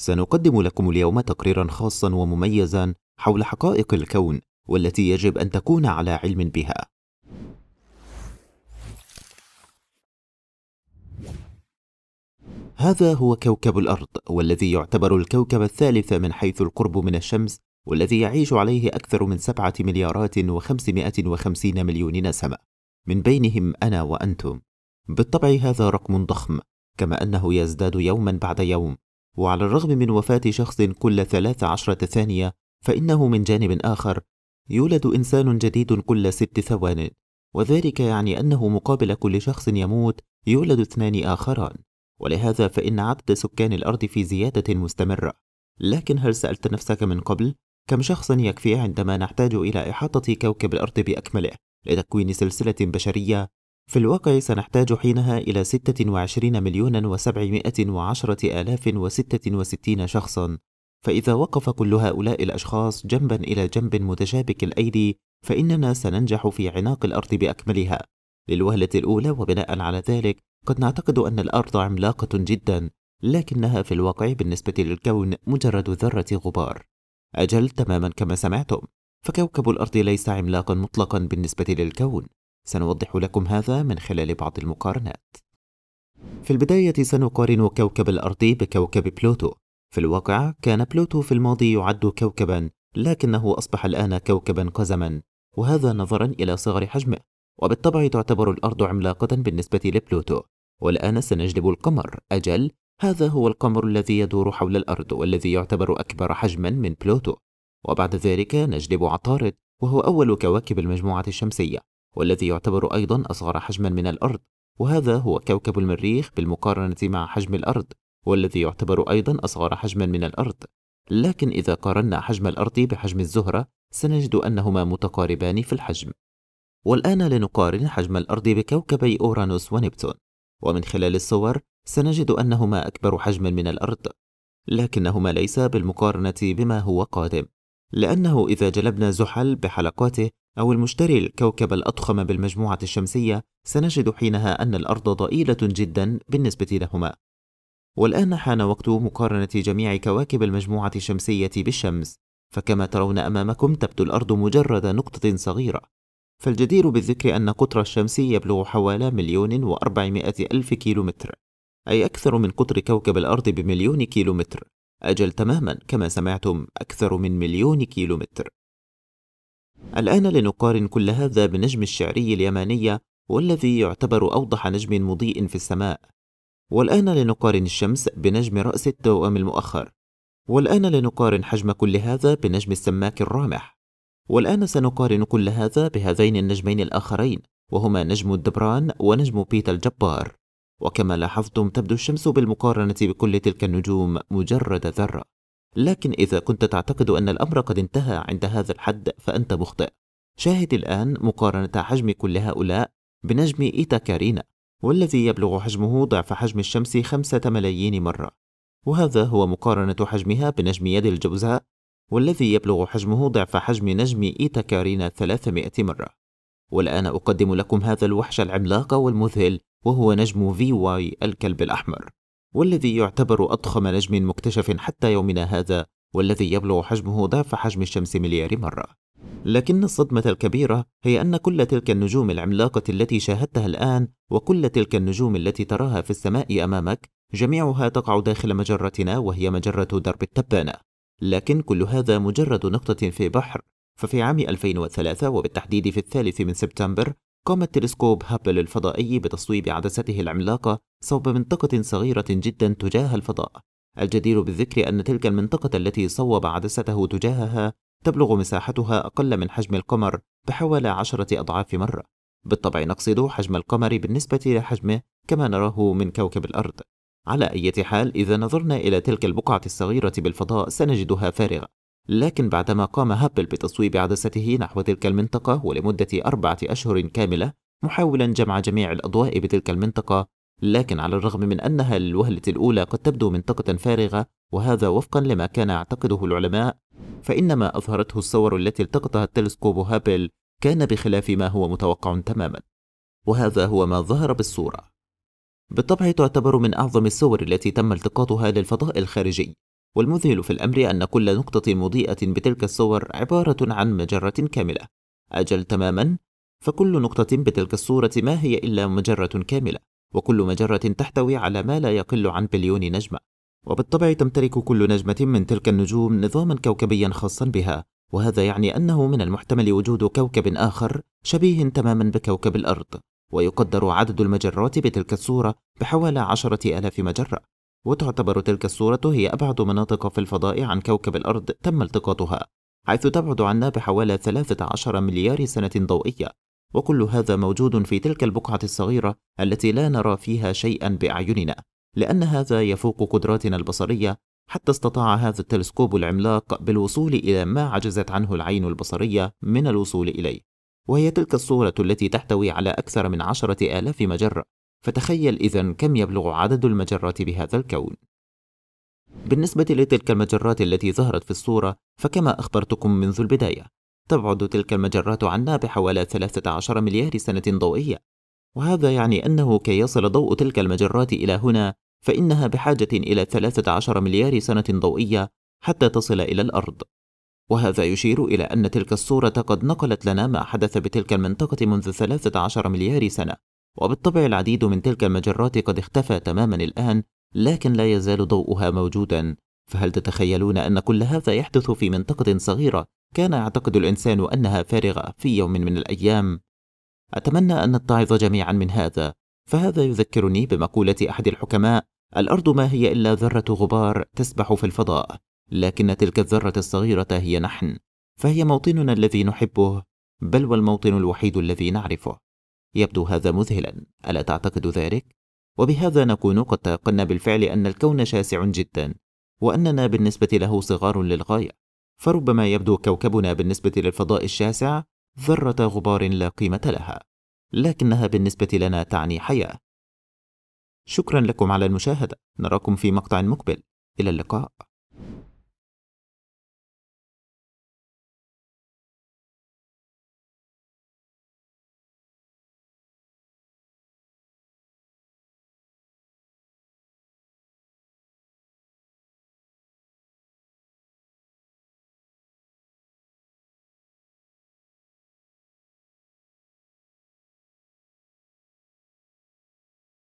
سنقدم لكم اليوم تقريرا خاصا ومميزا حول حقائق الكون والتي يجب أن تكون على علم بها. هذا هو كوكب الأرض والذي يعتبر الكوكب الثالث من حيث القرب من الشمس والذي يعيش عليه أكثر من سبعة مليارات وخمسمائة وخمسين مليون نسمة من بينهم أنا وأنتم بالطبع هذا رقم ضخم كما أنه يزداد يوما بعد يوم وعلى الرغم من وفاة شخص كل ثلاث عشرة ثانية فإنه من جانب آخر يولد إنسان جديد كل ست ثوان وذلك يعني أنه مقابل كل شخص يموت يولد اثنان آخران ولهذا فإن عدد سكان الأرض في زيادة مستمرة لكن هل سألت نفسك من قبل كم شخص يكفي عندما نحتاج إلى إحاطة كوكب الأرض بأكمله لتكوين سلسلة بشرية في الواقع سنحتاج حينها إلى 26 مليون و710 آلاف و و66 شخصا فإذا وقف كل هؤلاء الأشخاص جنبا إلى جنب متشابك الأيدي فإننا سننجح في عناق الأرض بأكملها للوهلة الأولى وبناء على ذلك قد نعتقد أن الأرض عملاقة جدا لكنها في الواقع بالنسبة للكون مجرد ذرة غبار أجل تماما كما سمعتم فكوكب الأرض ليس عملاقا مطلقا بالنسبة للكون سنوضح لكم هذا من خلال بعض المقارنات في البداية سنقارن كوكب الأرض بكوكب بلوتو في الواقع كان بلوتو في الماضي يعد كوكبا لكنه أصبح الآن كوكبا قزما وهذا نظرا إلى صغر حجمه وبالطبع تعتبر الأرض عملاقة بالنسبة لبلوتو والآن سنجلب القمر أجل هذا هو القمر الذي يدور حول الأرض والذي يعتبر أكبر حجما من بلوتو وبعد ذلك نجلب عطارد وهو أول كواكب المجموعة الشمسية والذي يعتبر أيضا أصغر حجما من الأرض وهذا هو كوكب المريخ بالمقارنة مع حجم الأرض والذي يعتبر أيضا أصغر حجما من الأرض لكن إذا قارنا حجم الأرض بحجم الزهرة سنجد أنهما متقاربان في الحجم والآن لنقارن حجم الأرض بكوكبي أورانوس ونبتون ومن خلال الصور سنجد أنهما أكبر حجما من الأرض لكنهما ليس بالمقارنة بما هو قادم لأنه إذا جلبنا زحل بحلقاته أو المشتري الكوكب الأضخم بالمجموعة الشمسية سنجد حينها أن الأرض ضئيلة جدا بالنسبة لهما والآن حان وقت مقارنة جميع كواكب المجموعة الشمسية بالشمس فكما ترون أمامكم تبدو الأرض مجرد نقطة صغيرة فالجدير بالذكر أن قطر الشمس يبلغ حوالي مليون وأربعمائة ألف كيلومتر أي أكثر من قطر كوكب الأرض بمليون كيلومتر أجل تماما كما سمعتم أكثر من مليون كيلومتر الآن لنقارن كل هذا بنجم الشعري اليماني والذي يعتبر أوضح نجم مضيء في السماء والآن لنقارن الشمس بنجم رأس التوأم المؤخر والآن لنقارن حجم كل هذا بنجم السماك الرامح والآن سنقارن كل هذا بهذين النجمين الآخرين وهما نجم الدبران ونجم بيتا الجبار وكما لاحظتم تبدو الشمس بالمقارنة بكل تلك النجوم مجرد ذرة لكن إذا كنت تعتقد أن الأمر قد انتهى عند هذا الحد فأنت مخطئ. شاهد الآن مقارنة حجم كل هؤلاء بنجم إيتا كارينا والذي يبلغ حجمه ضعف حجم الشمس خمسة ملايين مرة وهذا هو مقارنة حجمها بنجم يد الجوزاء والذي يبلغ حجمه ضعف حجم نجم إيتا كارينا 300 مرة والآن أقدم لكم هذا الوحش العملاق والمذهل وهو نجم في واي الكلب الأحمر والذي يعتبر أضخم نجم مكتشف حتى يومنا هذا والذي يبلغ حجمه ضعف حجم الشمس مليار مرة لكن الصدمة الكبيرة هي أن كل تلك النجوم العملاقة التي شاهدتها الآن وكل تلك النجوم التي تراها في السماء أمامك جميعها تقع داخل مجرتنا وهي مجرة درب التبانة لكن كل هذا مجرد نقطة في بحر ففي عام 2003 وبالتحديد في الثالث من سبتمبر قام التلسكوب هابل الفضائي بتصويب عدسته العملاقة صوب منطقة صغيرة جدا تجاه الفضاء الجدير بالذكر أن تلك المنطقة التي صوب عدسته تجاهها تبلغ مساحتها أقل من حجم القمر بحوالي عشرة أضعاف مرة بالطبع نقصد حجم القمر بالنسبة لحجمه كما نراه من كوكب الأرض على أي حال إذا نظرنا إلى تلك البقعة الصغيرة بالفضاء سنجدها فارغة لكن بعدما قام هابل بتصويب عدسته نحو تلك المنطقة ولمدة أربعة أشهر كاملة محاولا جمع جميع الأضواء بتلك المنطقة لكن على الرغم من أنها للوهلة الأولى قد تبدو منطقة فارغة وهذا وفقا لما كان يعتقده العلماء فإنما أظهرته الصور التي التقطها التلسكوب هابل كان بخلاف ما هو متوقع تماما وهذا هو ما ظهر بالصورة بالطبع تعتبر من أعظم الصور التي تم التقاطها للفضاء الخارجي والمذهل في الأمر أن كل نقطة مضيئة بتلك الصور عبارة عن مجرة كاملة أجل تماما فكل نقطة بتلك الصورة ما هي إلا مجرة كاملة وكل مجرة تحتوي على ما لا يقل عن بليون نجمة وبالطبع تمتلك كل نجمة من تلك النجوم نظاما كوكبيا خاصا بها وهذا يعني أنه من المحتمل وجود كوكب آخر شبيه تماما بكوكب الأرض ويقدر عدد المجرات بتلك الصورة بحوالي عشرة آلاف مجرة وتعتبر تلك الصورة هي أبعد مناطق في الفضاء عن كوكب الأرض تم التقاطها حيث تبعد عنا بحوالي 13 مليار سنة ضوئية وكل هذا موجود في تلك البقعة الصغيرة التي لا نرى فيها شيئا بأعيننا لأن هذا يفوق قدراتنا البصرية حتى استطاع هذا التلسكوب العملاق بالوصول إلى ما عجزت عنه العين البصرية من الوصول إليه وهي تلك الصورة التي تحتوي على أكثر من عشرة آلاف مجرة فتخيل إذا كم يبلغ عدد المجرات بهذا الكون بالنسبة لتلك المجرات التي ظهرت في الصورة فكما أخبرتكم منذ البداية تبعد تلك المجرات عنا بحوالي 13 مليار سنة ضوئية وهذا يعني أنه كي يصل ضوء تلك المجرات إلى هنا فإنها بحاجة إلى 13 مليار سنة ضوئية حتى تصل إلى الأرض وهذا يشير إلى أن تلك الصورة قد نقلت لنا ما حدث بتلك المنطقة منذ 13 مليار سنة وبالطبع العديد من تلك المجرات قد اختفى تماما الآن لكن لا يزال ضوءها موجودا فهل تتخيلون أن كل هذا يحدث في منطقة صغيرة كان يعتقد الإنسان أنها فارغة في يوم من الأيام؟ أتمنى أن نتعظ جميعا من هذا فهذا يذكرني بمقولة أحد الحكماء الأرض ما هي إلا ذرة غبار تسبح في الفضاء لكن تلك الذرة الصغيرة هي نحن فهي موطننا الذي نحبه بل والموطن الوحيد الذي نعرفه يبدو هذا مذهلا ألا تعتقد ذلك؟ وبهذا نكون قد تيقنا بالفعل أن الكون شاسع جدا وأننا بالنسبة له صغار للغاية فربما يبدو كوكبنا بالنسبة للفضاء الشاسع ذرة غبار لا قيمة لها لكنها بالنسبة لنا تعني حياة شكرا لكم على المشاهدة نراكم في مقطع مقبل إلى اللقاء